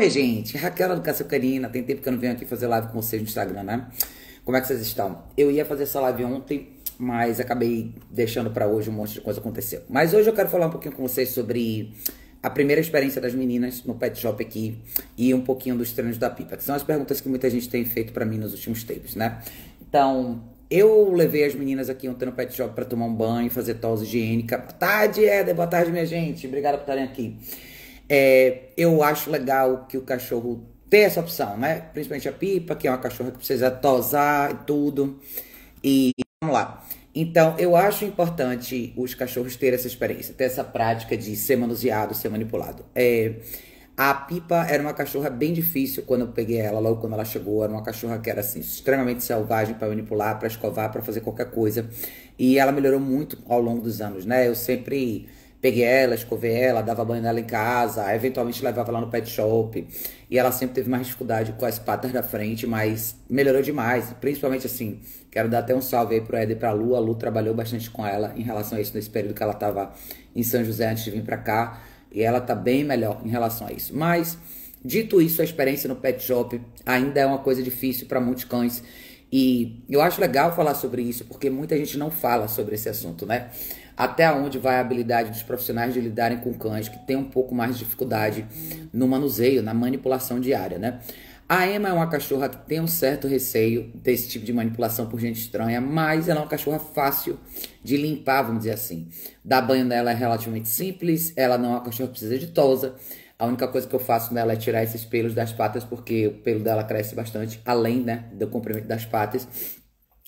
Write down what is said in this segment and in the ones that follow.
Oi, gente. Raquel do Caçucarina. Tem tempo que eu não venho aqui fazer live com vocês no Instagram, né? Como é que vocês estão? Eu ia fazer essa live ontem, mas acabei deixando para hoje um monte de coisa aconteceu. Mas hoje eu quero falar um pouquinho com vocês sobre a primeira experiência das meninas no pet shop aqui e um pouquinho dos treinos da pipa, que são as perguntas que muita gente tem feito para mim nos últimos tempos, né? Então, eu levei as meninas aqui ontem no pet shop para tomar um banho, fazer tosse higiênica. Boa tarde, Éder. Boa tarde, minha gente. Obrigada por estarem aqui. É, eu acho legal que o cachorro tenha essa opção, né? Principalmente a Pipa, que é uma cachorra que precisa tosar e tudo. E vamos lá. Então, eu acho importante os cachorros terem essa experiência, ter essa prática de ser manuseado, ser manipulado. É, a Pipa era uma cachorra bem difícil quando eu peguei ela, logo quando ela chegou. Era uma cachorra que era assim, extremamente selvagem para manipular, para escovar, para fazer qualquer coisa. E ela melhorou muito ao longo dos anos, né? Eu sempre peguei ela, escovei ela, dava banho nela em casa, eventualmente levava lá no pet shop. E ela sempre teve mais dificuldade com as patas da frente, mas melhorou demais. Principalmente assim, quero dar até um salve aí pro Ed e pra Lu. A Lu trabalhou bastante com ela em relação a isso nesse período que ela tava em São José antes de vir pra cá. E ela tá bem melhor em relação a isso. Mas, dito isso, a experiência no pet shop ainda é uma coisa difícil para muitos cães. E eu acho legal falar sobre isso, porque muita gente não fala sobre esse assunto, né? até onde vai a habilidade dos profissionais de lidarem com cães que têm um pouco mais de dificuldade no manuseio, na manipulação diária, né? A Emma é uma cachorra que tem um certo receio desse tipo de manipulação por gente estranha, mas ela é uma cachorra fácil de limpar, vamos dizer assim. Dar banho nela é relativamente simples, ela não é uma cachorra que precisa de tosa. A única coisa que eu faço nela é tirar esses pelos das patas, porque o pelo dela cresce bastante, além né, do comprimento das patas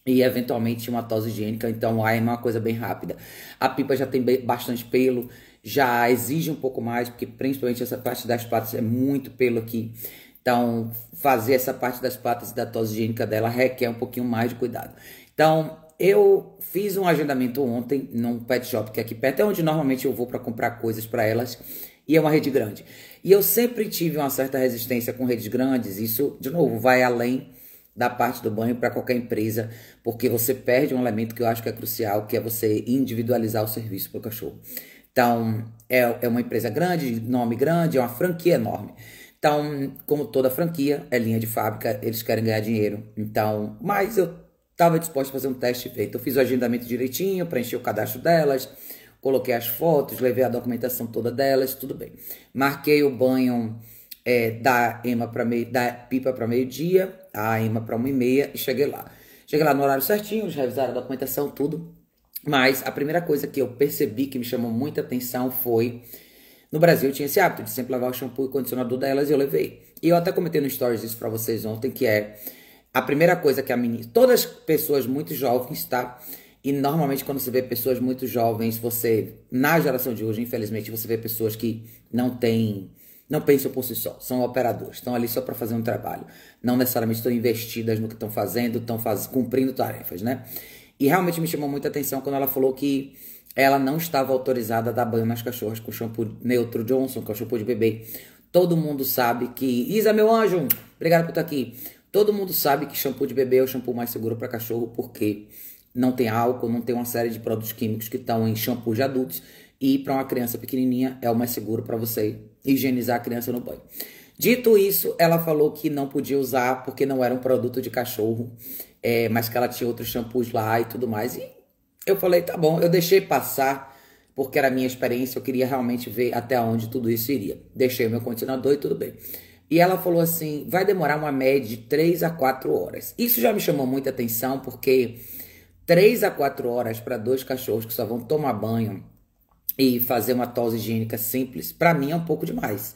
e eventualmente uma tosse higiênica, então a é uma coisa bem rápida. A pipa já tem bastante pelo, já exige um pouco mais, porque principalmente essa parte das patas é muito pelo aqui. Então, fazer essa parte das patas e da tosse higiênica dela requer um pouquinho mais de cuidado. Então, eu fiz um agendamento ontem num pet shop que é aqui perto, é onde normalmente eu vou para comprar coisas para elas, e é uma rede grande. E eu sempre tive uma certa resistência com redes grandes, isso, de novo, vai além da parte do banho para qualquer empresa, porque você perde um elemento que eu acho que é crucial, que é você individualizar o serviço para o cachorro. Então, é, é uma empresa grande, nome grande, é uma franquia enorme. Então, como toda franquia, é linha de fábrica, eles querem ganhar dinheiro. Então, mas eu estava disposto a fazer um teste feito. Eu fiz o agendamento direitinho, preenchi o cadastro delas, coloquei as fotos, levei a documentação toda delas, tudo bem. Marquei o banho é, da EMA para meio, da pipa para meio-dia, a EMA para uma e meia e cheguei lá. Cheguei lá no horário certinho, já revisaram a documentação, tudo. Mas a primeira coisa que eu percebi que me chamou muita atenção foi. No Brasil tinha esse hábito de sempre lavar o shampoo e condicionador delas e eu levei. E eu até comentei no stories isso para vocês ontem, que é a primeira coisa que a menina. Todas as pessoas muito jovens, tá? E normalmente quando você vê pessoas muito jovens, você. Na geração de hoje, infelizmente, você vê pessoas que não têm não pensam por si só, são operadores, estão ali só para fazer um trabalho, não necessariamente estão investidas no que estão fazendo, estão faz... cumprindo tarefas, né? E realmente me chamou muita atenção quando ela falou que ela não estava autorizada a dar banho nas cachorras com shampoo neutro Johnson, que é o shampoo de bebê. Todo mundo sabe que. Isa, meu anjo, obrigado por estar aqui. Todo mundo sabe que shampoo de bebê é o shampoo mais seguro para cachorro, porque não tem álcool, não tem uma série de produtos químicos que estão em shampoo de adultos e para uma criança pequenininha é o mais seguro para você higienizar a criança no banho. Dito isso, ela falou que não podia usar porque não era um produto de cachorro, é, mas que ela tinha outros shampoos lá e tudo mais. E eu falei, tá bom, eu deixei passar porque era a minha experiência, eu queria realmente ver até onde tudo isso iria. Deixei o meu continuador e tudo bem. E ela falou assim: vai demorar uma média de 3 a 4 horas. Isso já me chamou muita atenção, porque 3 a 4 horas para dois cachorros que só vão tomar banho e fazer uma tosse higiênica simples, para mim é um pouco demais.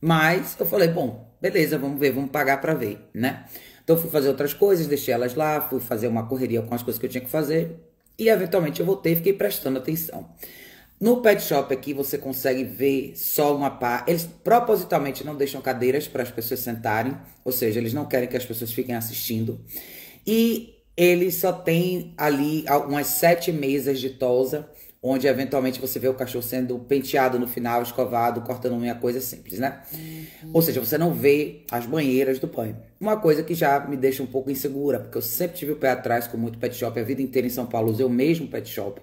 Mas eu falei, bom, beleza, vamos ver, vamos pagar para ver, né? Então fui fazer outras coisas, deixei elas lá, fui fazer uma correria com as coisas que eu tinha que fazer e eventualmente eu voltei e fiquei prestando atenção. No pet shop aqui você consegue ver só uma pá. Eles propositalmente não deixam cadeiras para as pessoas sentarem, ou seja, eles não querem que as pessoas fiquem assistindo. E eles só têm ali ah, umas sete mesas de tosa onde eventualmente você vê o cachorro sendo penteado no final, escovado, cortando unha, coisa simples, né? Uhum. Ou seja, você não vê as banheiras do banho. Uma coisa que já me deixa um pouco insegura, porque eu sempre tive o pé atrás com muito pet shop, a vida inteira em São Paulo usei o mesmo pet shop,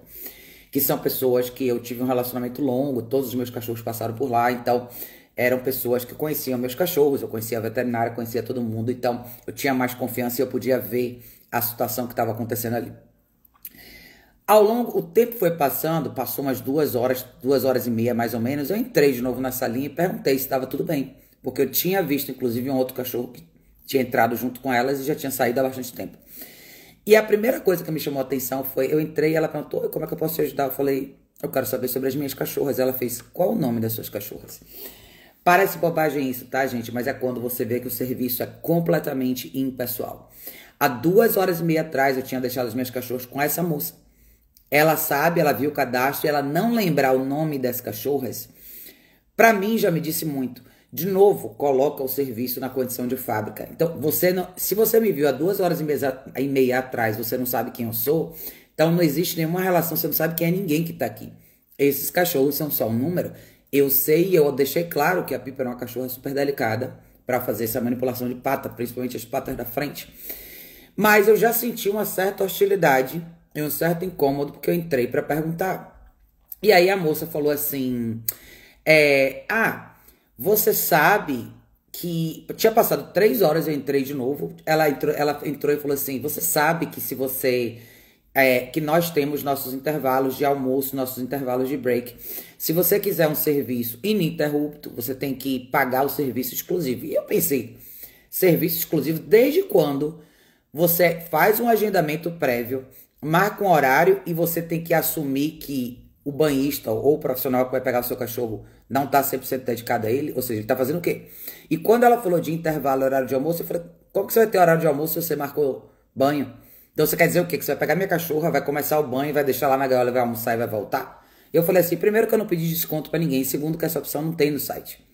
que são pessoas que eu tive um relacionamento longo, todos os meus cachorros passaram por lá, então eram pessoas que conheciam meus cachorros, eu conhecia a veterinária, conhecia todo mundo, então eu tinha mais confiança e eu podia ver a situação que estava acontecendo ali. Ao longo, o tempo foi passando, passou umas duas horas, duas horas e meia mais ou menos. Eu entrei de novo na salinha e perguntei se estava tudo bem, porque eu tinha visto, inclusive, um outro cachorro que tinha entrado junto com elas e já tinha saído há bastante tempo. E a primeira coisa que me chamou a atenção foi: eu entrei e ela perguntou, como é que eu posso te ajudar? Eu falei, eu quero saber sobre as minhas cachorras. Ela fez, qual o nome das suas cachorras? Parece bobagem isso, tá, gente? Mas é quando você vê que o serviço é completamente impessoal. Há duas horas e meia atrás eu tinha deixado as minhas cachorras com essa moça ela sabe, ela viu o cadastro, ela não lembrar o nome das cachorras, para mim já me disse muito. De novo, coloca o serviço na condição de fábrica. Então, você não, se você me viu há duas horas e meia, e meia atrás, você não sabe quem eu sou, então não existe nenhuma relação, você não sabe quem é ninguém que está aqui. Esses cachorros são só um número. Eu sei e eu deixei claro que a Pipa é uma cachorra super delicada para fazer essa manipulação de pata, principalmente as patas da frente. Mas eu já senti uma certa hostilidade um certo incômodo, porque eu entrei para perguntar. E aí a moça falou assim: é, Ah, você sabe que tinha passado três horas, eu entrei de novo. Ela entrou, ela entrou e falou assim: Você sabe que se você. É, que nós temos nossos intervalos de almoço, nossos intervalos de break. Se você quiser um serviço ininterrupto, você tem que pagar o serviço exclusivo. E eu pensei, serviço exclusivo, desde quando você faz um agendamento prévio, marca um horário e você tem que assumir que o banhista ou o profissional que vai pegar o seu cachorro não está 100% dedicado a ele, ou seja, ele está fazendo o quê? E quando ela falou de intervalo horário de almoço, eu falei, como que você vai ter horário de almoço se você marcou banho? Então você quer dizer o quê? Que você vai pegar minha cachorra, vai começar o banho, vai deixar lá na gaiola, vai almoçar e vai voltar? Eu falei assim, primeiro que eu não pedi desconto para ninguém, segundo que essa opção não tem no site.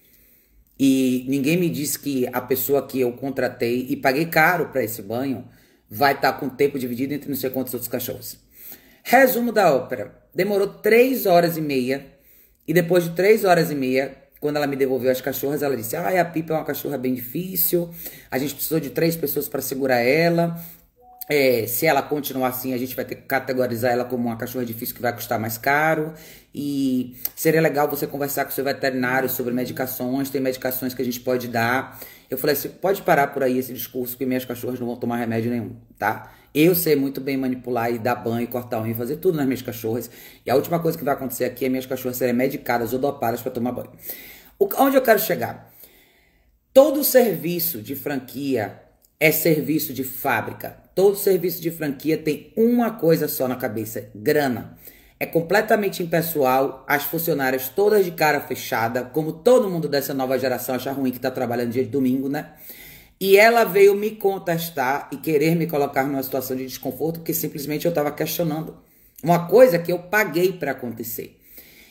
E ninguém me disse que a pessoa que eu contratei e paguei caro para esse banho, vai estar tá com o tempo dividido entre não sei quantos outros cachorros. Resumo da ópera. Demorou três horas e meia. E depois de três horas e meia, quando ela me devolveu as cachorras, ela disse: Ah, a Pipa é uma cachorra bem difícil. A gente precisou de três pessoas para segurar ela. É, se ela continuar assim, a gente vai ter que categorizar ela como uma cachorra difícil que vai custar mais caro. E seria legal você conversar com seu veterinário sobre medicações. Tem medicações que a gente pode dar eu falei assim: pode parar por aí esse discurso que minhas cachorras não vão tomar remédio nenhum, tá? Eu sei muito bem manipular e dar banho, cortar unha, fazer tudo nas minhas cachorras. E a última coisa que vai acontecer aqui é minhas cachorras serem medicadas ou dopadas para tomar banho. O, onde eu quero chegar? Todo serviço de franquia é serviço de fábrica. Todo serviço de franquia tem uma coisa só na cabeça: grana é completamente impessoal, as funcionárias todas de cara fechada, como todo mundo dessa nova geração acha ruim que tá trabalhando dia de domingo, né? E ela veio me contestar e querer me colocar numa situação de desconforto, porque simplesmente eu estava questionando uma coisa que eu paguei para acontecer.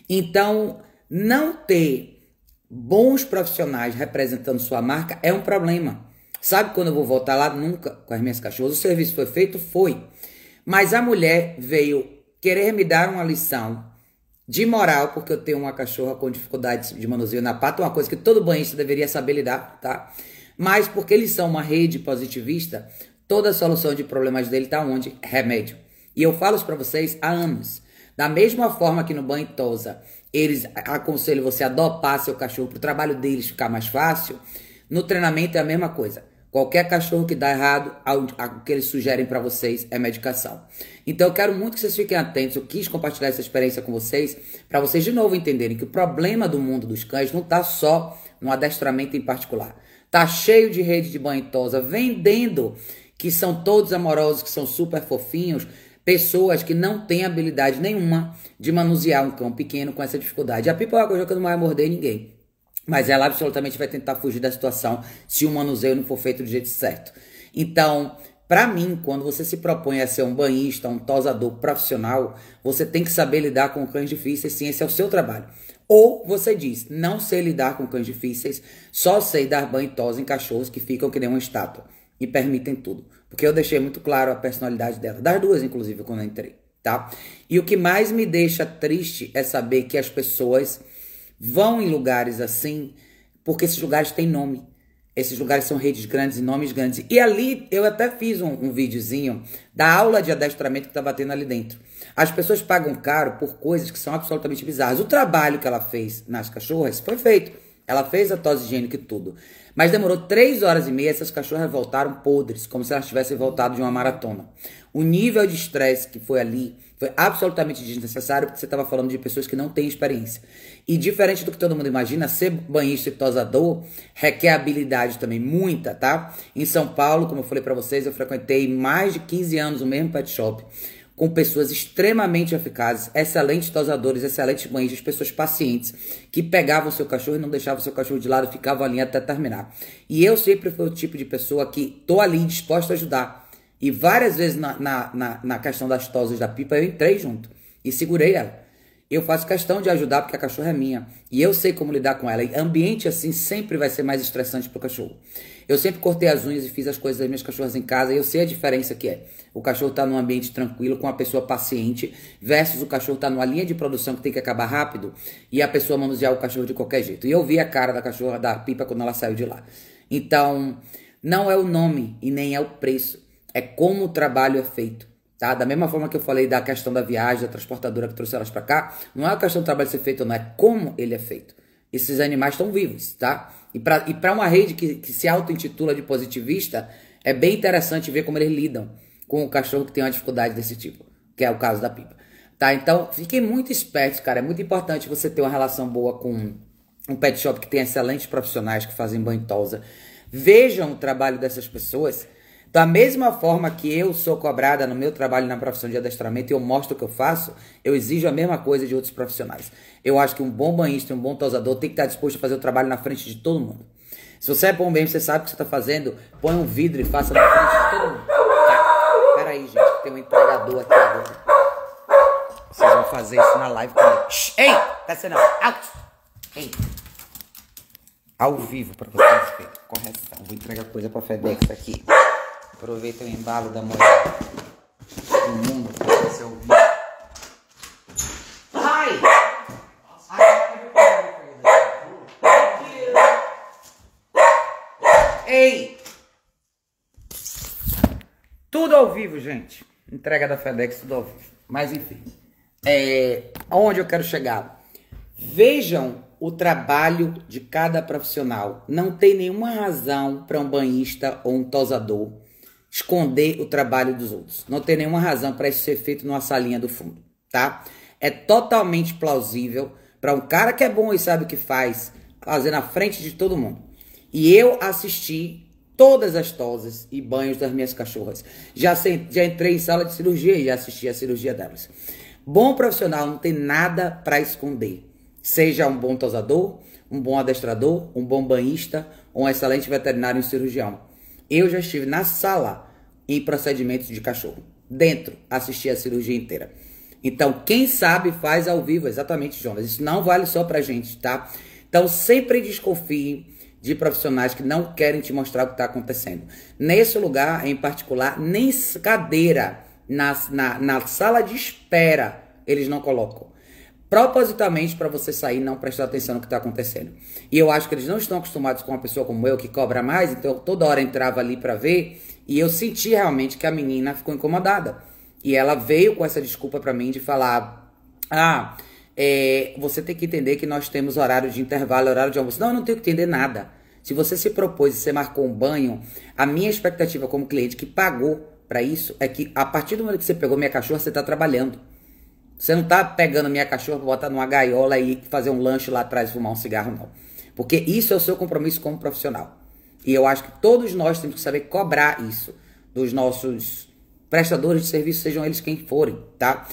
Então, não ter bons profissionais representando sua marca é um problema. Sabe quando eu vou voltar lá? Nunca com as minhas cachorras. O serviço foi feito? Foi. Mas a mulher veio querer me dar uma lição de moral, porque eu tenho uma cachorra com dificuldades de manuseio na pata, uma coisa que todo banhista deveria saber lidar, tá? Mas porque eles são uma rede positivista, toda a solução de problemas dele tá onde? Remédio. E eu falo isso para vocês há anos. Da mesma forma que no banho tosa, eles aconselham você a dopar seu cachorro para o trabalho deles ficar mais fácil, no treinamento é a mesma coisa. Qualquer cachorro que dá errado, o que eles sugerem para vocês é medicação. Então eu quero muito que vocês fiquem atentos. Eu quis compartilhar essa experiência com vocês, para vocês de novo entenderem que o problema do mundo dos cães não está só no adestramento em particular. Está cheio de rede de tosa vendendo que são todos amorosos, que são super fofinhos, pessoas que não têm habilidade nenhuma de manusear um cão pequeno com essa dificuldade. A Pipa Água não vai morder ninguém. Mas ela absolutamente vai tentar fugir da situação se o manuseio não for feito do jeito certo. Então, para mim, quando você se propõe a ser um banhista, um tosador profissional, você tem que saber lidar com cães difíceis, sim, esse é o seu trabalho. Ou você diz, não sei lidar com cães difíceis, só sei dar banho e tosa em cachorros que ficam que nem uma estátua e permitem tudo. Porque eu deixei muito claro a personalidade dela, das duas, inclusive, quando eu entrei, tá? E o que mais me deixa triste é saber que as pessoas vão em lugares assim, porque esses lugares têm nome. Esses lugares são redes grandes e nomes grandes. E ali eu até fiz um, um videozinho da aula de adestramento que estava tá batendo ali dentro. As pessoas pagam caro por coisas que são absolutamente bizarras. O trabalho que ela fez nas cachorras foi feito. Ela fez a tosse higiênica e tudo. Mas demorou três horas e meia, essas cachorras voltaram podres, como se elas tivessem voltado de uma maratona. O nível de estresse que foi ali foi absolutamente desnecessário porque você estava falando de pessoas que não têm experiência. E diferente do que todo mundo imagina, ser banhista e tosador requer habilidade também, muita, tá? Em São Paulo, como eu falei para vocês, eu frequentei mais de 15 anos o mesmo pet shop com pessoas extremamente eficazes, excelentes tosadores, excelentes banhistas, pessoas pacientes, que pegavam seu cachorro e não deixavam seu cachorro de lado, ficavam ali até terminar. E eu sempre fui o tipo de pessoa que tô ali disposta a ajudar. E várias vezes na, na, na, na questão das tosas da pipa eu entrei junto e segurei ela. Eu faço questão de ajudar porque a cachorra é minha. E eu sei como lidar com ela. E ambiente assim sempre vai ser mais estressante pro cachorro. Eu sempre cortei as unhas e fiz as coisas das minhas cachorras em casa. E eu sei a diferença que é. O cachorro está num ambiente tranquilo, com a pessoa paciente, versus o cachorro está numa linha de produção que tem que acabar rápido e a pessoa manusear o cachorro de qualquer jeito. E eu vi a cara da cachorra da pipa quando ela saiu de lá. Então, não é o nome e nem é o preço é como o trabalho é feito. Tá? Da mesma forma que eu falei da questão da viagem, da transportadora que trouxe elas para cá, não é a questão do trabalho ser feito, não, é como ele é feito. Esses animais estão vivos, tá? E para uma rede que, que se auto-intitula de positivista, é bem interessante ver como eles lidam com o cachorro que tem uma dificuldade desse tipo, que é o caso da pipa. Tá? Então, fiquem muito espertos, cara. É muito importante você ter uma relação boa com um pet shop que tem excelentes profissionais que fazem banho tosa. Vejam o trabalho dessas pessoas da mesma forma que eu sou cobrada no meu trabalho na profissão de adestramento e eu mostro o que eu faço, eu exijo a mesma coisa de outros profissionais. Eu acho que um bom banhista, um bom tosador tem que estar disposto a fazer o trabalho na frente de todo mundo. Se você é bom mesmo, você sabe o que você está fazendo, põe um vidro e faça na frente de todo mundo. Tá? Peraí, gente, tem um entregador aqui agora. Vocês vão fazer isso na live também. Shhh, ei, peça tá out! Ei. Ao vivo, para vocês verem. Correção. Vou entregar coisa para FedEx aqui. Aproveita o embalo da mulher. O mundo para você ouvir. Ai! Ei! Tudo ao vivo, gente. Entrega da FedEx, tudo ao vivo. Mas enfim. É, aonde eu quero chegar? Vejam o trabalho de cada profissional. Não tem nenhuma razão para um banhista ou um tosador esconder o trabalho dos outros. Não tem nenhuma razão para isso ser feito numa salinha do fundo, tá? É totalmente plausível para um cara que é bom e sabe o que faz, fazer na frente de todo mundo. E eu assisti todas as toses e banhos das minhas cachorras. Já, já entrei em sala de cirurgia e já assisti a cirurgia delas. Bom profissional não tem nada para esconder. Seja um bom tosador, um bom adestrador, um bom banhista, um excelente veterinário e cirurgião. Eu já estive na sala em procedimentos de cachorro. Dentro, assisti a cirurgia inteira. Então, quem sabe faz ao vivo, exatamente, Jonas. Isso não vale só pra gente, tá? Então, sempre desconfie de profissionais que não querem te mostrar o que está acontecendo. Nesse lugar, em particular, nem cadeira na, na, na sala de espera eles não colocam propositalmente para você sair e não prestar atenção no que está acontecendo. E eu acho que eles não estão acostumados com uma pessoa como eu que cobra mais, então toda hora entrava ali para ver e eu senti realmente que a menina ficou incomodada. E ela veio com essa desculpa para mim de falar: "Ah, é, você tem que entender que nós temos horário de intervalo, horário de almoço". Não, eu não tenho que entender nada. Se você se propôs e você marcou um banho, a minha expectativa como cliente que pagou para isso é que a partir do momento que você pegou minha cachorra, você está trabalhando. Você não tá pegando minha cachorra pra botar numa gaiola e fazer um lanche lá atrás e fumar um cigarro, não. Porque isso é o seu compromisso como profissional. E eu acho que todos nós temos que saber cobrar isso dos nossos prestadores de serviço, sejam eles quem forem, tá?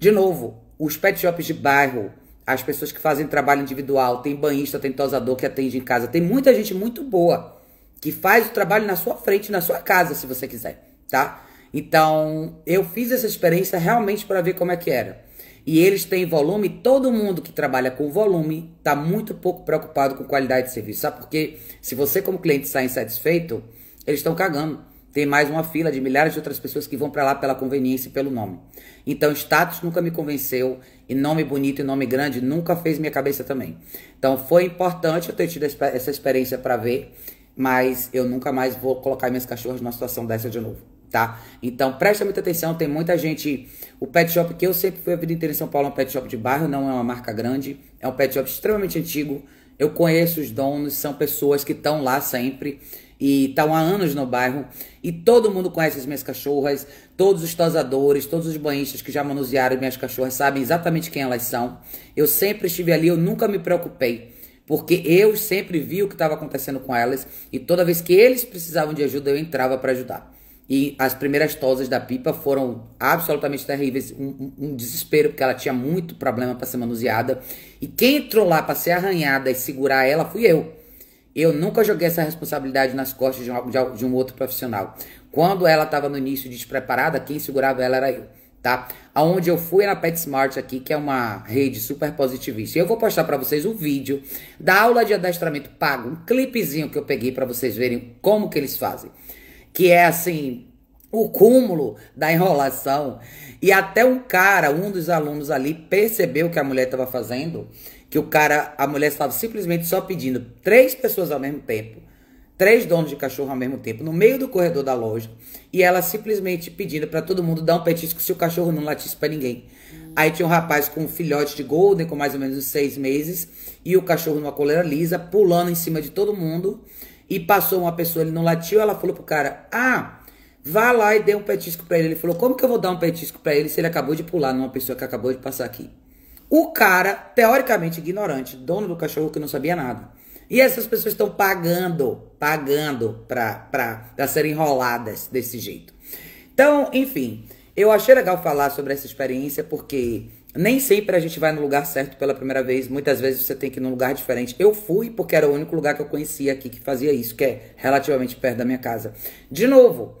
De novo, os pet shops de bairro, as pessoas que fazem trabalho individual, tem banhista, tem tosador que atende em casa, tem muita gente muito boa que faz o trabalho na sua frente, na sua casa, se você quiser, tá? Então, eu fiz essa experiência realmente para ver como é que era. E eles têm volume, todo mundo que trabalha com volume está muito pouco preocupado com qualidade de serviço. Sabe porque se você como cliente sai insatisfeito, eles estão cagando. Tem mais uma fila de milhares de outras pessoas que vão para lá pela conveniência e pelo nome. Então, status nunca me convenceu e nome bonito e nome grande nunca fez minha cabeça também. Então, foi importante eu ter tido essa experiência para ver, mas eu nunca mais vou colocar minhas cachorras numa situação dessa de novo tá? Então presta muita atenção, tem muita gente. O pet shop que eu sempre fui a vida inteira em São Paulo é um pet shop de bairro, não é uma marca grande, é um pet shop extremamente antigo. Eu conheço os donos, são pessoas que estão lá sempre e estão há anos no bairro. E todo mundo conhece as minhas cachorras, todos os tosadores, todos os banhistas que já manusearam minhas cachorras sabem exatamente quem elas são. Eu sempre estive ali, eu nunca me preocupei porque eu sempre vi o que estava acontecendo com elas e toda vez que eles precisavam de ajuda eu entrava para ajudar. E as primeiras tosas da Pipa foram absolutamente terríveis, um, um, um desespero, porque ela tinha muito problema para ser manuseada. E quem entrou lá para ser arranhada e segurar ela fui eu. Eu nunca joguei essa responsabilidade nas costas de um, de um outro profissional. Quando ela estava no início despreparada, quem segurava ela era eu, tá? Aonde eu fui é na PetSmart aqui, que é uma rede super positivista. E eu vou postar para vocês o um vídeo da aula de adestramento pago, um clipezinho que eu peguei para vocês verem como que eles fazem que é assim o cúmulo da enrolação. E até um cara, um dos alunos ali, percebeu o que a mulher estava fazendo, que o cara, a mulher estava simplesmente só pedindo três pessoas ao mesmo tempo, três donos de cachorro ao mesmo tempo, no meio do corredor da loja, e ela simplesmente pedindo para todo mundo dar um petisco se o cachorro não latisse para ninguém. Aí tinha um rapaz com um filhote de golden com mais ou menos seis meses e o cachorro numa coleira lisa pulando em cima de todo mundo e passou uma pessoa, ele não latiu, ela falou pro cara: "Ah, vá lá e dê um petisco para ele". Ele falou: "Como que eu vou dar um petisco para ele se ele acabou de pular numa pessoa que acabou de passar aqui?". O cara, teoricamente ignorante, dono do cachorro que não sabia nada. E essas pessoas estão pagando, pagando pra, pra, pra serem enroladas desse jeito. Então, enfim, eu achei legal falar sobre essa experiência porque nem sempre a gente vai no lugar certo pela primeira vez. Muitas vezes você tem que ir num lugar diferente. Eu fui porque era o único lugar que eu conhecia aqui que fazia isso, que é relativamente perto da minha casa. De novo,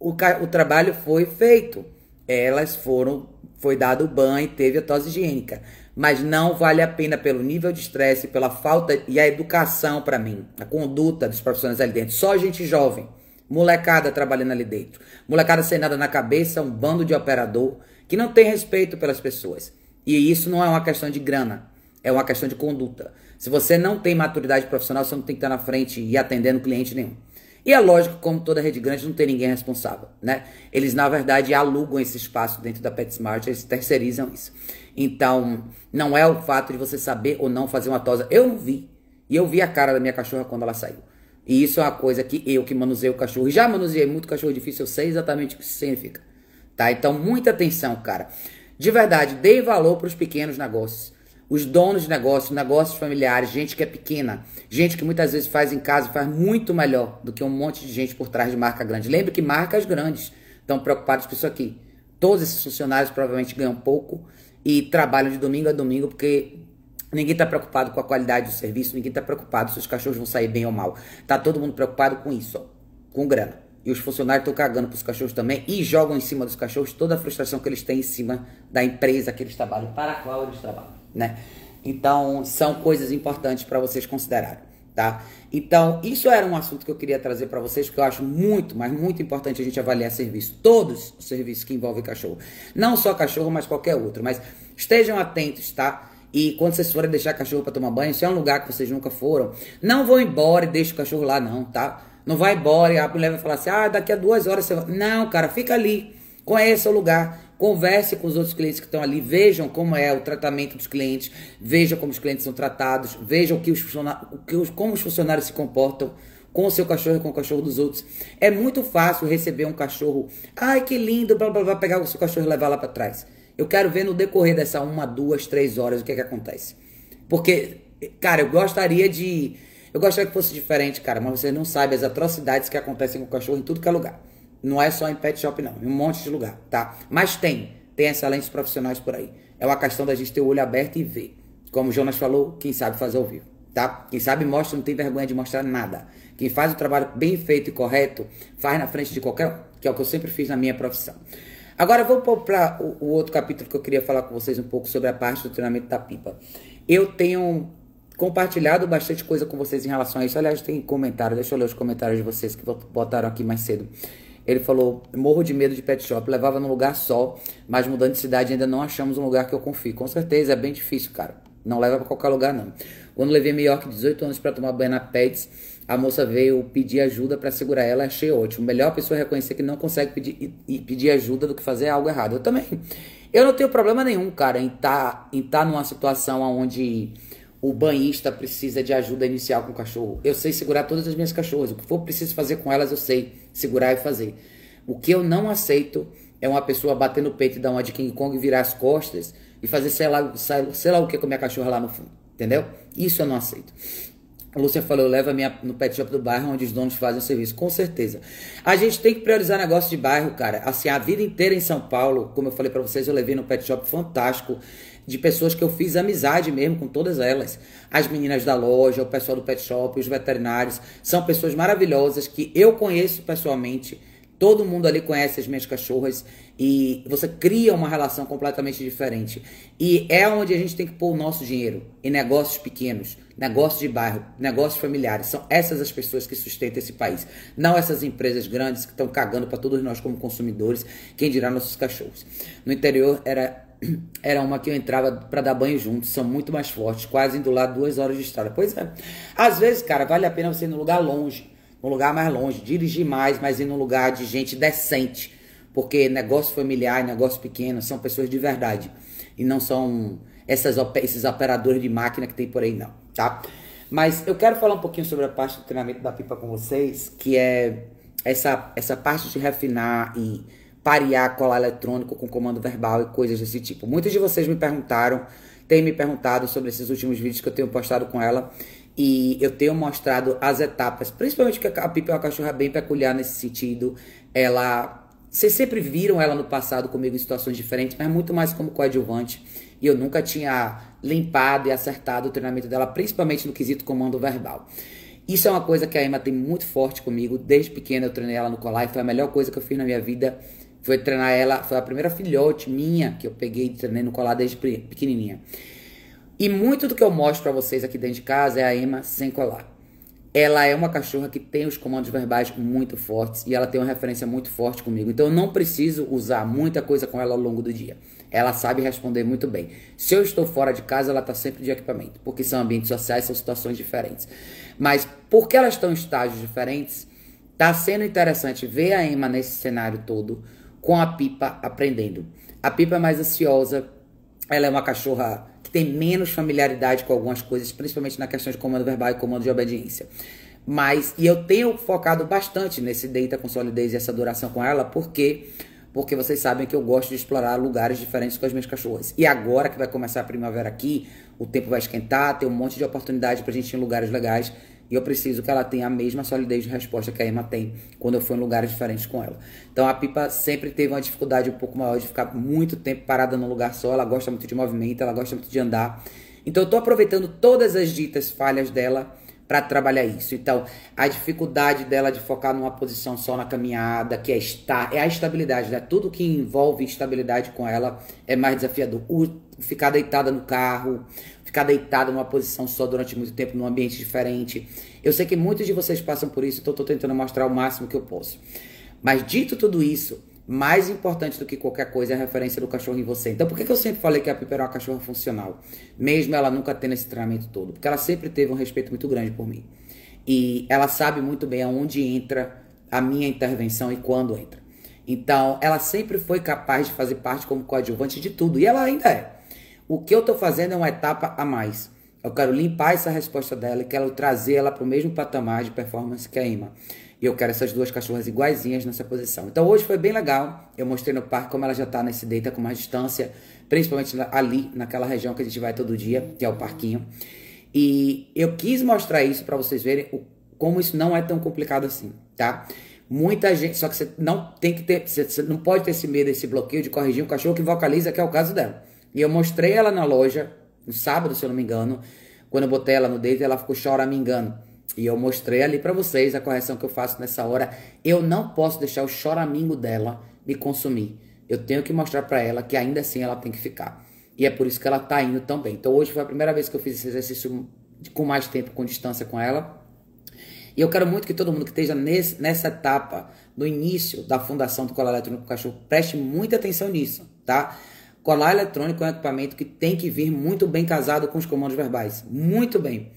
o, o trabalho foi feito. Elas foram, foi dado o banho, teve a tosse higiênica. Mas não vale a pena pelo nível de estresse, pela falta e a educação para mim, a conduta dos profissionais ali dentro. Só gente jovem, molecada trabalhando ali dentro. Molecada sem nada na cabeça, um bando de operador que não tem respeito pelas pessoas. E isso não é uma questão de grana, é uma questão de conduta. Se você não tem maturidade profissional, você não tem que estar na frente e atendendo cliente nenhum. E é lógico, como toda rede grande, não tem ninguém responsável, né? Eles, na verdade, alugam esse espaço dentro da PetSmart, eles terceirizam isso. Então, não é o fato de você saber ou não fazer uma tosa. Eu não vi. E eu vi a cara da minha cachorra quando ela saiu. E isso é uma coisa que eu, que manuseio o cachorro, já manuseei muito cachorro difícil, eu sei exatamente o que isso significa tá? Então muita atenção, cara. De verdade, dê valor para os pequenos negócios. Os donos de negócios, negócios familiares, gente que é pequena, gente que muitas vezes faz em casa faz muito melhor do que um monte de gente por trás de marca grande. Lembre que marcas grandes estão preocupadas com isso aqui. Todos esses funcionários provavelmente ganham pouco e trabalham de domingo a domingo porque Ninguém está preocupado com a qualidade do serviço, ninguém está preocupado se os cachorros vão sair bem ou mal. Tá todo mundo preocupado com isso, ó, com grana e os funcionários estão cagando para os cachorros também e jogam em cima dos cachorros toda a frustração que eles têm em cima da empresa que eles trabalham, para a qual eles trabalham, né? Então, são coisas importantes para vocês considerarem, tá? Então, isso era um assunto que eu queria trazer para vocês, porque eu acho muito, mas muito importante a gente avaliar serviço. Todos os serviços que envolvem cachorro. Não só cachorro, mas qualquer outro. Mas estejam atentos, tá? E quando vocês forem deixar cachorro para tomar banho, se é um lugar que vocês nunca foram, não vão embora e deixem o cachorro lá, não, tá? Não vai embora e a mulher vai falar assim: ah, daqui a duas horas você vai. Não, cara, fica ali. Conheça o lugar. Converse com os outros clientes que estão ali. Vejam como é o tratamento dos clientes. Vejam como os clientes são tratados. Vejam que os funcionários, como os funcionários se comportam com o seu cachorro e com o cachorro dos outros. É muito fácil receber um cachorro. Ai, que lindo, blá blá blá, pegar o seu cachorro e levar lá para trás. Eu quero ver no decorrer dessa uma, duas, três horas o que é que acontece. Porque, cara, eu gostaria de eu gostaria que fosse diferente, cara, mas vocês não sabem as atrocidades que acontecem com o cachorro em tudo que é lugar. Não é só em pet shop, não. Em um monte de lugar, tá? Mas tem. Tem excelentes profissionais por aí. É uma questão da gente ter o olho aberto e ver. Como o Jonas falou, quem sabe fazer ao vivo, tá? Quem sabe mostra, não tem vergonha de mostrar nada. Quem faz o trabalho bem feito e correto, faz na frente de qualquer um, que é o que eu sempre fiz na minha profissão. Agora vou para o, o outro capítulo que eu queria falar com vocês um pouco sobre a parte do treinamento da pipa. Eu tenho compartilhado bastante coisa com vocês em relação a isso. Aliás, tem comentário, deixa eu ler os comentários de vocês que botaram aqui mais cedo. Ele falou: morro de medo de pet shop, levava num lugar só, mas mudando de cidade ainda não achamos um lugar que eu confie. Com certeza, é bem difícil, cara. Não leva para qualquer lugar, não. Quando levei a New York 18 anos para tomar banho na Pets, a moça veio pedir ajuda para segurar ela, achei ótimo. Melhor a pessoa é reconhecer que não consegue pedir, e, pedir ajuda do que fazer algo errado. Eu também. Eu não tenho problema nenhum, cara, em tá, estar em tá numa situação onde o banhista precisa de ajuda inicial com o cachorro. Eu sei segurar todas as minhas cachorras. O que for preciso fazer com elas, eu sei segurar e fazer. O que eu não aceito é uma pessoa bater no peito e dar uma de King Kong, virar as costas e fazer sei lá, sei lá o que com a minha cachorra lá no fundo. Entendeu? Isso eu não aceito. A Lúcia falou, leva minha no pet shop do bairro onde os donos fazem o serviço. Com certeza. A gente tem que priorizar negócio de bairro, cara. Assim, a vida inteira em São Paulo, como eu falei para vocês, eu levei no pet shop fantástico de pessoas que eu fiz amizade mesmo com todas elas. As meninas da loja, o pessoal do pet shop, os veterinários, são pessoas maravilhosas que eu conheço pessoalmente. Todo mundo ali conhece as minhas cachorras e você cria uma relação completamente diferente. E é onde a gente tem que pôr o nosso dinheiro em negócios pequenos, negócios de bairro, negócios familiares. São essas as pessoas que sustentam esse país, não essas empresas grandes que estão cagando para todos nós como consumidores, quem dirá nossos cachorros. No interior era era uma que eu entrava para dar banho junto, são muito mais fortes, quase indo lá duas horas de estrada. Pois é, às vezes, cara, vale a pena você ir num lugar longe, num lugar mais longe, dirigir mais, mas ir num lugar de gente decente, porque negócio familiar, negócio pequeno, são pessoas de verdade e não são essas, esses operadores de máquina que tem por aí, não, tá? Mas eu quero falar um pouquinho sobre a parte do treinamento da pipa com vocês, que é essa, essa parte de refinar e parear colar eletrônico com comando verbal e coisas desse tipo. Muitos de vocês me perguntaram, têm me perguntado sobre esses últimos vídeos que eu tenho postado com ela e eu tenho mostrado as etapas, principalmente que a Pipa é uma cachorra bem peculiar nesse sentido. Ela. Vocês sempre viram ela no passado comigo em situações diferentes, mas muito mais como coadjuvante. E eu nunca tinha limpado e acertado o treinamento dela, principalmente no quesito comando verbal. Isso é uma coisa que a Emma tem muito forte comigo. Desde pequena eu treinei ela no colar e foi a melhor coisa que eu fiz na minha vida foi treinar ela, foi a primeira filhote minha que eu peguei e treinei no colar desde pequenininha. E muito do que eu mostro para vocês aqui dentro de casa é a Emma sem colar. Ela é uma cachorra que tem os comandos verbais muito fortes e ela tem uma referência muito forte comigo. Então eu não preciso usar muita coisa com ela ao longo do dia. Ela sabe responder muito bem. Se eu estou fora de casa, ela está sempre de equipamento, porque são ambientes sociais, são situações diferentes. Mas porque elas estão em estágios diferentes, está sendo interessante ver a Emma nesse cenário todo com a Pipa aprendendo. A Pipa é mais ansiosa, ela é uma cachorra que tem menos familiaridade com algumas coisas, principalmente na questão de comando verbal e comando de obediência. Mas, e eu tenho focado bastante nesse Deita com Solidez e essa duração com ela, porque porque vocês sabem que eu gosto de explorar lugares diferentes com as minhas cachorras. E agora que vai começar a primavera aqui, o tempo vai esquentar, tem um monte de oportunidade pra gente ir em lugares legais. E eu preciso que ela tenha a mesma solidez de resposta que a Emma tem quando eu fui em lugares diferentes com ela. Então a Pipa sempre teve uma dificuldade um pouco maior de ficar muito tempo parada num lugar só. Ela gosta muito de movimento, ela gosta muito de andar. Então eu tô aproveitando todas as ditas falhas dela para trabalhar isso. Então, a dificuldade dela de focar numa posição só na caminhada, que é estar, é a estabilidade, né? Tudo que envolve estabilidade com ela é mais desafiador. O ficar deitada no carro, ficar deitado numa posição só durante muito tempo, num ambiente diferente. Eu sei que muitos de vocês passam por isso, então estou tentando mostrar o máximo que eu posso. Mas dito tudo isso, mais importante do que qualquer coisa é a referência do cachorro em você. Então, por que, que eu sempre falei que a Piper é uma cachorra funcional? Mesmo ela nunca tendo esse treinamento todo. Porque ela sempre teve um respeito muito grande por mim. E ela sabe muito bem aonde entra a minha intervenção e quando entra. Então, ela sempre foi capaz de fazer parte como coadjuvante de tudo. E ela ainda é. O que eu estou fazendo é uma etapa a mais. Eu quero limpar essa resposta dela e quero trazer ela para o mesmo patamar de performance que a Ima. E eu quero essas duas cachorras iguaizinhas nessa posição. Então hoje foi bem legal. Eu mostrei no parque como ela já está nesse deita com mais distância, principalmente ali, naquela região que a gente vai todo dia, que é o parquinho. E eu quis mostrar isso para vocês verem o, como isso não é tão complicado assim, tá? Muita gente, só que você não tem que ter, você, você não pode ter esse medo, esse bloqueio de corrigir um cachorro que vocaliza, que é o caso dela. E eu mostrei ela na loja, no sábado, se eu não me engano. Quando eu botei ela no date, ela ficou choramingando. E eu mostrei ali para vocês a correção que eu faço nessa hora. Eu não posso deixar o choramingo dela me consumir. Eu tenho que mostrar para ela que ainda assim ela tem que ficar. E é por isso que ela tá indo tão bem. Então hoje foi a primeira vez que eu fiz esse exercício com mais tempo, com distância com ela. E eu quero muito que todo mundo que esteja nesse, nessa etapa, no início da fundação do colo eletrônico do cachorro, preste muita atenção nisso, tá? Colar eletrônico é um equipamento que tem que vir muito bem casado com os comandos verbais. Muito bem.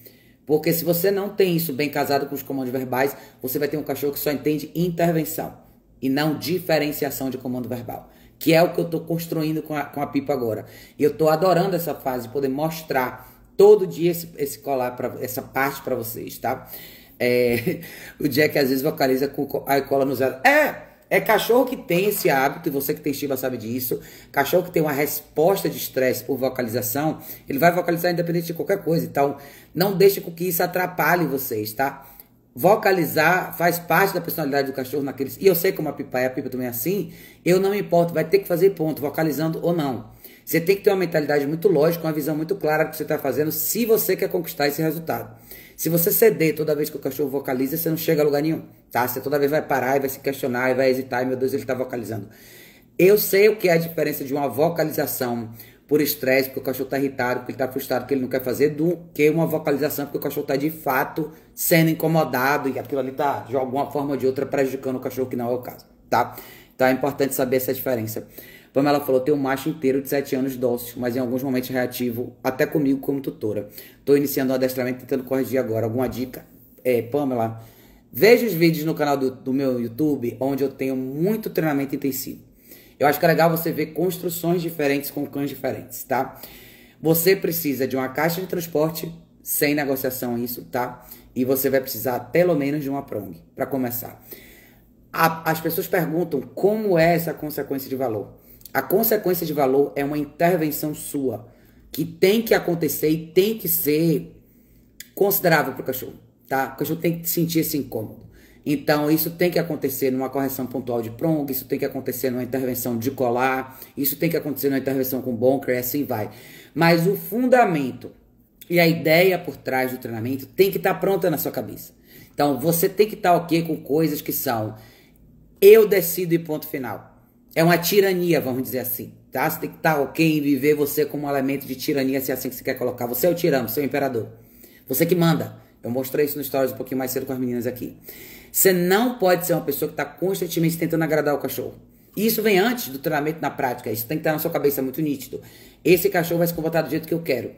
Porque se você não tem isso bem casado com os comandos verbais, você vai ter um cachorro que só entende intervenção e não diferenciação de comando verbal. Que é o que eu estou construindo com a, com a pipa agora. E eu estou adorando essa fase, poder mostrar todo dia esse, esse colar, pra, essa parte para vocês, tá? É, o Jack às vezes vocaliza com a cola no zero. É! É cachorro que tem esse hábito, e você que tem estiva sabe disso. Cachorro que tem uma resposta de estresse por vocalização, ele vai vocalizar independente de qualquer coisa. Então, não deixe com que isso atrapalhe vocês, tá? vocalizar faz parte da personalidade do cachorro naqueles. E eu sei como a pipa é, a pipa também é assim. Eu não me importo, vai ter que fazer ponto, vocalizando ou não. Você tem que ter uma mentalidade muito lógica, uma visão muito clara do que você está fazendo se você quer conquistar esse resultado. Se você ceder toda vez que o cachorro vocaliza, você não chega a lugar nenhum, tá? Você toda vez vai parar e vai se questionar e vai hesitar, e, meu Deus, ele está vocalizando. Eu sei o que é a diferença de uma vocalização por estresse, porque o cachorro está irritado, porque ele está frustrado, que ele não quer fazer, do que uma vocalização, porque o cachorro está de fato sendo incomodado e aquilo ali está de alguma forma ou de outra prejudicando o cachorro, que não é o caso, tá? Então é importante saber essa diferença. Pamela falou: tenho um macho inteiro de 7 anos dócil, mas em alguns momentos reativo, até comigo como tutora. Estou iniciando o um adestramento tentando corrigir agora. Alguma dica? É, Pamela, veja os vídeos no canal do, do meu YouTube, onde eu tenho muito treinamento intensivo. Eu acho que é legal você ver construções diferentes com cães diferentes, tá? Você precisa de uma caixa de transporte, sem negociação isso, tá? E você vai precisar pelo menos de uma prong, para começar. A, as pessoas perguntam como é essa consequência de valor. A consequência de valor é uma intervenção sua que tem que acontecer e tem que ser considerável para o cachorro, tá? O cachorro tem que sentir esse incômodo. Então, isso tem que acontecer numa correção pontual de prong, isso tem que acontecer numa intervenção de colar, isso tem que acontecer numa intervenção com bunker e assim vai. Mas o fundamento e a ideia por trás do treinamento tem que estar tá pronta na sua cabeça. Então, você tem que estar tá ok com coisas que são eu decido e ponto final é uma tirania, vamos dizer assim. Tá? Você tem que estar tá ok em viver você como um elemento de tirania, se é assim que você quer colocar. Você é o tirano, você é o imperador. Você que manda. Eu mostrei isso no Stories um pouquinho mais cedo com as meninas aqui. Você não pode ser uma pessoa que está constantemente tentando agradar o cachorro. E isso vem antes do treinamento na prática. Isso tem que estar na sua cabeça é muito nítido. Esse cachorro vai se comportar do jeito que eu quero.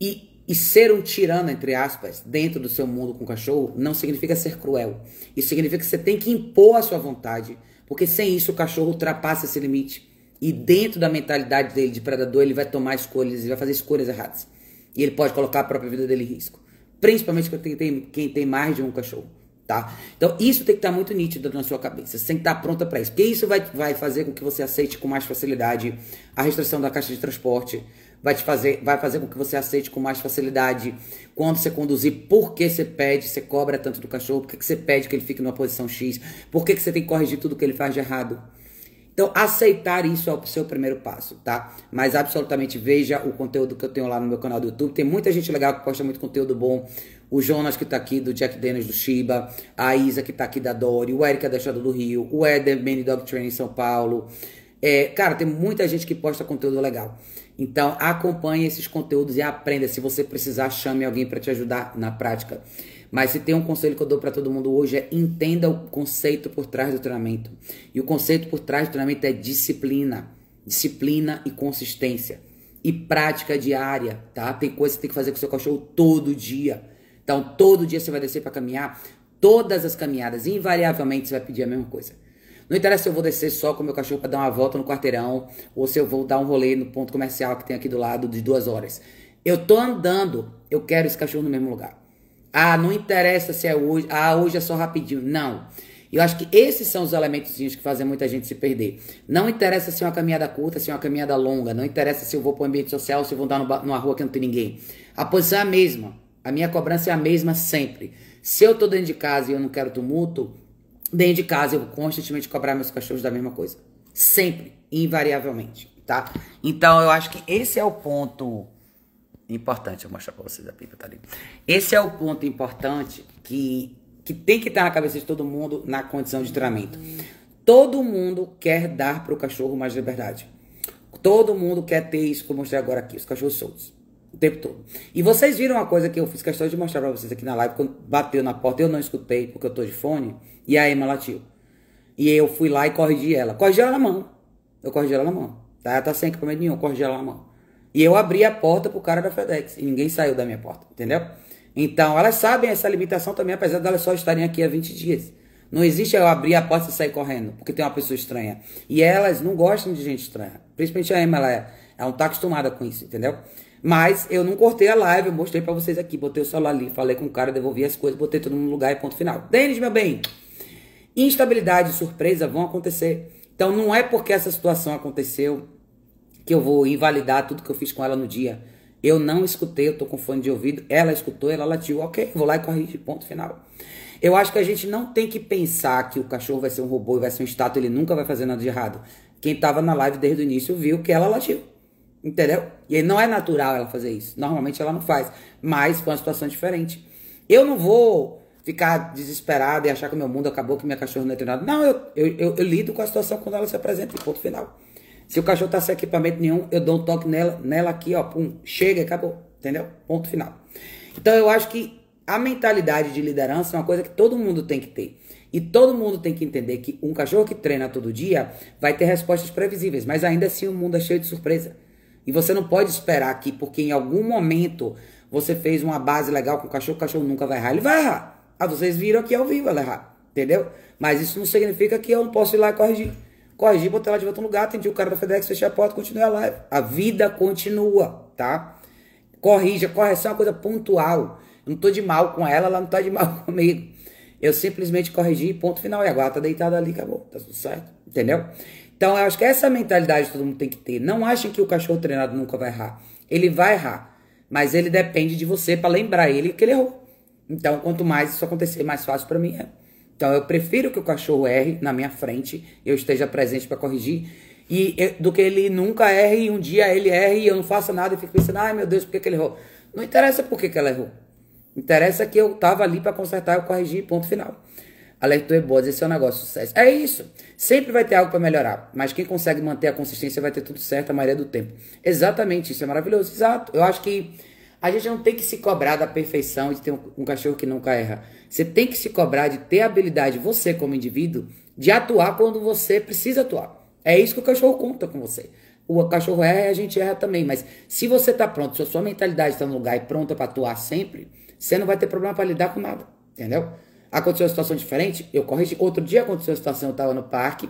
E, e ser um tirano, entre aspas, dentro do seu mundo com o cachorro, não significa ser cruel. Isso significa que você tem que impor a sua vontade porque sem isso o cachorro ultrapassa esse limite. E dentro da mentalidade dele de predador, ele vai tomar escolhas, ele vai fazer escolhas erradas. E ele pode colocar a própria vida dele em risco. Principalmente quem tem, quem tem mais de um cachorro. Tá? Então isso tem que estar muito nítido na sua cabeça, você tem que estar pronta para isso, porque isso vai, vai fazer com que você aceite com mais facilidade a restrição da caixa de transporte, vai te fazer, vai fazer com que você aceite com mais facilidade. Quando você conduzir, por que você pede, você cobra tanto do cachorro, por que, você pede que ele fique numa posição X, por que, que você tem que corrigir tudo que ele faz de errado. Então, aceitar isso é o seu primeiro passo, tá? Mas absolutamente veja o conteúdo que eu tenho lá no meu canal do YouTube. Tem muita gente legal que posta muito conteúdo bom. O Jonas que tá aqui do Jack Dennis do Shiba, a Isa que tá aqui da Dori o Eric Adestado do Rio, o Eder Benny Dog Train em São Paulo. É, cara, tem muita gente que posta conteúdo legal. Então, acompanhe esses conteúdos e aprenda. Se você precisar, chame alguém para te ajudar na prática. Mas se tem um conselho que eu dou para todo mundo hoje é entenda o conceito por trás do treinamento. E o conceito por trás do treinamento é disciplina, disciplina e consistência e prática diária, tá? Tem coisa que você tem que fazer com o seu cachorro todo dia. Então, todo dia você vai descer para caminhar, todas as caminhadas, invariavelmente você vai pedir a mesma coisa. Não interessa se eu vou descer só com o meu cachorro para dar uma volta no quarteirão ou se eu vou dar um rolê no ponto comercial que tem aqui do lado de duas horas. Eu tô andando, eu quero esse cachorro no mesmo lugar. Ah, não interessa se é hoje. Ah, hoje é só rapidinho. Não. Eu acho que esses são os elementos que fazem muita gente se perder. Não interessa se é uma caminhada curta, se é uma caminhada longa. Não interessa se eu vou para um ambiente social, se eu vou andar numa rua que não tem ninguém. A posição é a mesma. A minha cobrança é a mesma sempre. Se eu estou dentro de casa e eu não quero tumulto, Dentro de casa, eu vou constantemente cobrar meus cachorros da mesma coisa. Sempre, invariavelmente, tá? Então, eu acho que esse é o ponto importante. Eu vou mostrar pra vocês a pipa, tá ali. Esse é o ponto importante que, que tem que estar na cabeça de todo mundo na condição de treinamento. Todo mundo quer dar pro cachorro mais liberdade. Todo mundo quer ter isso que eu mostrei agora aqui, os cachorros soltos. O tempo todo. E vocês viram uma coisa que eu fiz questão de mostrar pra vocês aqui na live, quando bateu na porta, eu não escutei porque eu tô de fone. E a Emma latiu. E eu fui lá e corrigi ela. Corrigi ela na mão. Eu corrigi ela na mão. Tá? Ela tá sem equipamento nenhum, corrigi ela na mão. E eu abri a porta pro cara da FedEx. E ninguém saiu da minha porta, entendeu? Então, elas sabem essa limitação também, apesar delas só estarem aqui há 20 dias. Não existe eu abrir a porta e sair correndo, porque tem uma pessoa estranha. E elas não gostam de gente estranha. Principalmente a Emma, ela, é, ela não tá acostumada com isso, entendeu? Mas eu não cortei a live, eu mostrei para vocês aqui. Botei o celular ali, falei com o cara, devolvi as coisas, botei tudo no lugar e ponto final. Denis, meu bem! instabilidade e surpresa vão acontecer. Então não é porque essa situação aconteceu que eu vou invalidar tudo que eu fiz com ela no dia. Eu não escutei, eu tô com fone de ouvido, ela escutou, ela latiu, ok, vou lá e corrige, ponto final. Eu acho que a gente não tem que pensar que o cachorro vai ser um robô e vai ser um estátua, ele nunca vai fazer nada de errado. Quem tava na live desde o início viu que ela latiu. Entendeu? E não é natural ela fazer isso. Normalmente ela não faz. Mas foi uma situação diferente. Eu não vou ficar desesperada e achar que o meu mundo acabou, que minha cachorra não é treinada. Não, eu, eu, eu, eu, lido com a situação quando ela se apresenta ponto final. Se o cachorro tá sem equipamento nenhum, eu dou um toque nela, nela aqui, ó, pum, chega e acabou, entendeu? Ponto final. Então eu acho que a mentalidade de liderança é uma coisa que todo mundo tem que ter. E todo mundo tem que entender que um cachorro que treina todo dia vai ter respostas previsíveis, mas ainda assim o mundo é cheio de surpresa. E você não pode esperar que, porque em algum momento você fez uma base legal com o cachorro, o cachorro nunca vai errar. Ele vai errar. Ah, vocês viram aqui ao vivo ela errar, é entendeu? Mas isso não significa que eu não posso ir lá e corrigir. Corrigir, botar ela de volta no lugar, atendi o cara da FedEx, fechei a porta, continuei a live. A vida continua, tá? Corrija, correção é uma coisa pontual. Eu não tô de mal com ela, ela não tá de mal comigo. Eu simplesmente corrigi, ponto final. E agora tá deitada ali, acabou, tá tudo certo, entendeu? Então eu acho que essa mentalidade todo mundo tem que ter. Não achem que o cachorro treinado nunca vai errar. Ele vai errar, mas ele depende de você para lembrar ele que ele errou. Então, quanto mais isso acontecer, mais fácil para mim é. Então, eu prefiro que o cachorro erre na minha frente, eu esteja presente para corrigir, e do que ele nunca erre e um dia ele erre e eu não faça nada e fico pensando, ai meu Deus, por que, que ele errou? Não interessa por que, que ela errou. Interessa que eu tava ali para consertar, eu corrigi, ponto final. Alerto é boas, esse é um negócio de sucesso. É isso. Sempre vai ter algo para melhorar, mas quem consegue manter a consistência vai ter tudo certo a maioria do tempo. Exatamente, isso é maravilhoso. Exato. Eu acho que a gente não tem que se cobrar da perfeição de ter um, um cachorro que nunca erra. Você tem que se cobrar de ter a habilidade, você como indivíduo, de atuar quando você precisa atuar. É isso que o cachorro conta com você. O cachorro erra e a gente erra também, mas se você está pronto, se a sua mentalidade está no lugar e pronta para atuar sempre, você não vai ter problema para lidar com nada, entendeu? Aconteceu uma situação diferente, eu corrigi. Outro dia aconteceu uma situação, eu estava no parque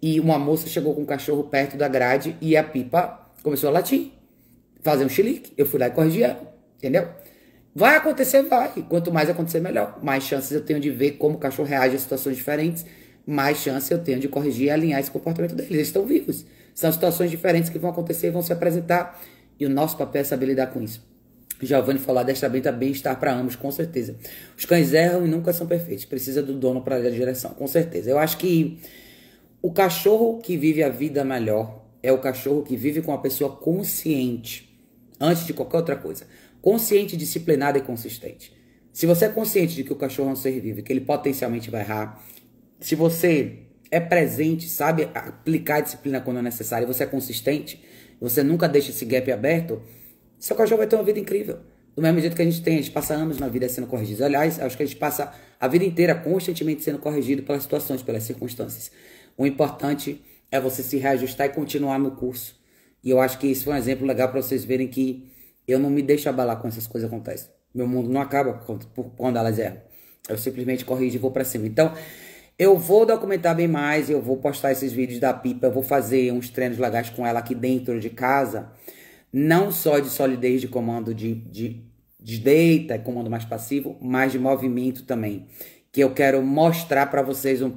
e uma moça chegou com um cachorro perto da grade e a pipa começou a latir, fazer um xilique. Eu fui lá e corrigi ela. Entendeu? Vai acontecer, vai. quanto mais acontecer, melhor. Mais chances eu tenho de ver como o cachorro reage a situações diferentes, mais chance eu tenho de corrigir e alinhar esse comportamento deles. Eles estão vivos. São situações diferentes que vão acontecer e vão se apresentar. E o nosso papel é saber lidar com isso. Giovanni falar desta benta é bem-estar para ambos, com certeza. Os cães erram e nunca são perfeitos. Precisa do dono para dar direção, com certeza. Eu acho que o cachorro que vive a vida melhor é o cachorro que vive com a pessoa consciente antes de qualquer outra coisa consciente, disciplinado e consistente. Se você é consciente de que o cachorro é um ser vivo, que ele potencialmente vai errar, se você é presente, sabe aplicar a disciplina quando é necessário, você é consistente, você nunca deixa esse gap aberto, seu cachorro vai ter uma vida incrível. Do mesmo jeito que a gente tem, a gente passa anos na vida sendo corrigido. Aliás, acho que a gente passa a vida inteira constantemente sendo corrigido pelas situações, pelas circunstâncias. O importante é você se reajustar e continuar no curso. E eu acho que isso foi um exemplo legal para vocês verem que eu não me deixo abalar quando essas coisas acontecem. Meu mundo não acaba por quando elas erram. Eu simplesmente corrijo e vou para cima. Então, eu vou documentar bem mais, eu vou postar esses vídeos da Pipa, eu vou fazer uns treinos legais com ela aqui dentro de casa. Não só de solidez de comando de, de, de deita, comando mais passivo, mas de movimento também. Que eu quero mostrar para vocês um